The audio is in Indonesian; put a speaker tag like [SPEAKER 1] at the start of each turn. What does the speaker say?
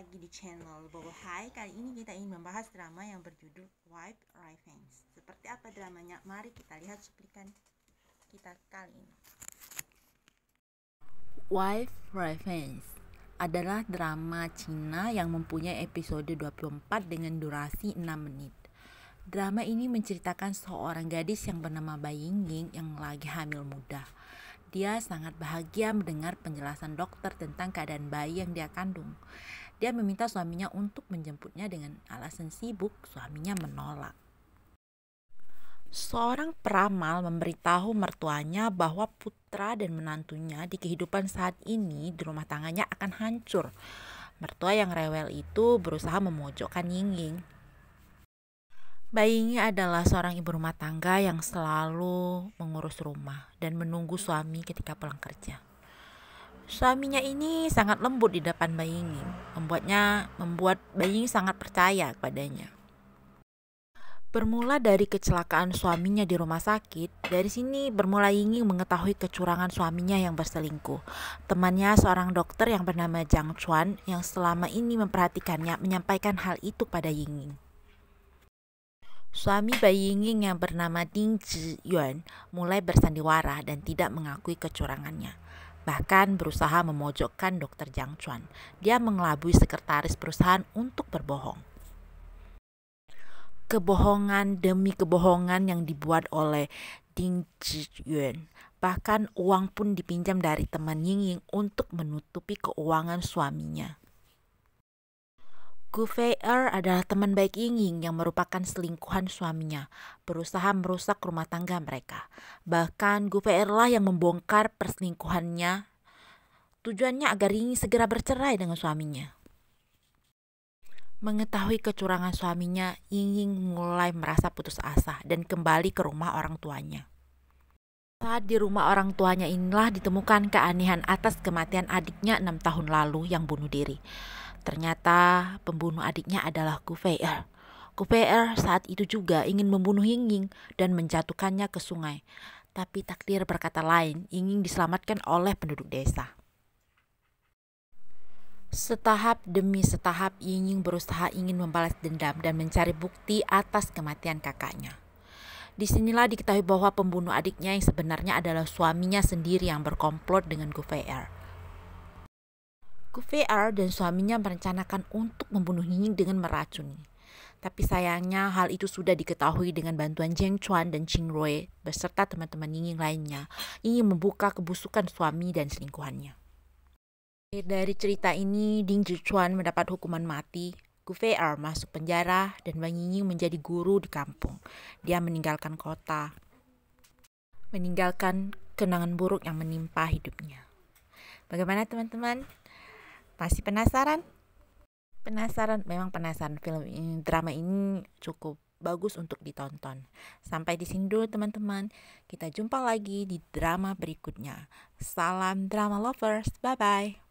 [SPEAKER 1] lagi di channel Bobo Hai Kali ini kita ingin membahas drama yang berjudul Wipe Revenge Seperti apa dramanya? Mari kita lihat cuplikan kita kali ini Wife Revenge adalah drama Cina yang mempunyai episode 24 dengan durasi 6 menit Drama ini menceritakan seorang gadis yang bernama Bai Yingying yang lagi hamil muda. Dia sangat bahagia mendengar penjelasan dokter tentang keadaan bayi yang dia kandung. Dia meminta suaminya untuk menjemputnya dengan alasan sibuk, suaminya menolak. Seorang peramal memberitahu mertuanya bahwa putra dan menantunya di kehidupan saat ini di rumah tangannya akan hancur. Mertua yang rewel itu berusaha memojokkan Ying Ying. Bayinya adalah seorang ibu rumah tangga yang selalu mengurus rumah dan menunggu suami ketika pulang kerja. Suaminya ini sangat lembut di depan Bayinging, membuatnya membuat Bayinging sangat percaya kepadanya. Bermula dari kecelakaan suaminya di rumah sakit, dari sini bermula Ying mengetahui kecurangan suaminya yang berselingkuh. Temannya seorang dokter yang bernama Jang Chuan yang selama ini memperhatikannya menyampaikan hal itu pada Ying. Suami bayi Ying yang bernama Ding Zhiyuan mulai bersandiwara dan tidak mengakui kecurangannya bahkan berusaha memojokkan dokter Jang Chuan. Dia mengelabui sekretaris perusahaan untuk berbohong. Kebohongan demi kebohongan yang dibuat oleh Ding Zhiyuan. Bahkan uang pun dipinjam dari teman Ying Ying untuk menutupi keuangan suaminya. Guveier adalah teman baik Ying yang merupakan selingkuhan suaminya, berusaha merusak rumah tangga mereka. Bahkan Guveier lah yang membongkar perselingkuhannya. Tujuannya agar Ying segera bercerai dengan suaminya. Mengetahui kecurangan suaminya, Ying Ying mulai merasa putus asa dan kembali ke rumah orang tuanya. Saat di rumah orang tuanya inilah ditemukan keanehan atas kematian adiknya enam tahun lalu yang bunuh diri. Ternyata pembunuh adiknya adalah Kufeir. Kufeir saat itu juga ingin membunuh Yingying dan menjatuhkannya ke sungai. Tapi takdir berkata lain, Yingying diselamatkan oleh penduduk desa. Setahap demi setahap Yingying berusaha ingin membalas dendam dan mencari bukti atas kematian kakaknya. Disinilah diketahui bahwa pembunuh adiknya yang sebenarnya adalah suaminya sendiri yang berkomplot dengan Er. VR dan suaminya merencanakan untuk membunuh Ying dengan meracuni. Tapi sayangnya hal itu sudah diketahui dengan bantuan Jeng Chuan dan Ching Rui beserta teman-teman Ying lainnya. Ying membuka kebusukan suami dan selingkuhannya. Dari cerita ini, Ding Chuan mendapat hukuman mati Guvear masuk penjara dan Wang Ying menjadi guru di kampung. Dia meninggalkan kota, meninggalkan kenangan buruk yang menimpa hidupnya. Bagaimana teman-teman? Masih penasaran? Penasaran, memang penasaran film ini, drama ini cukup bagus untuk ditonton. Sampai di sini dulu teman-teman. Kita jumpa lagi di drama berikutnya. Salam drama lovers. Bye bye.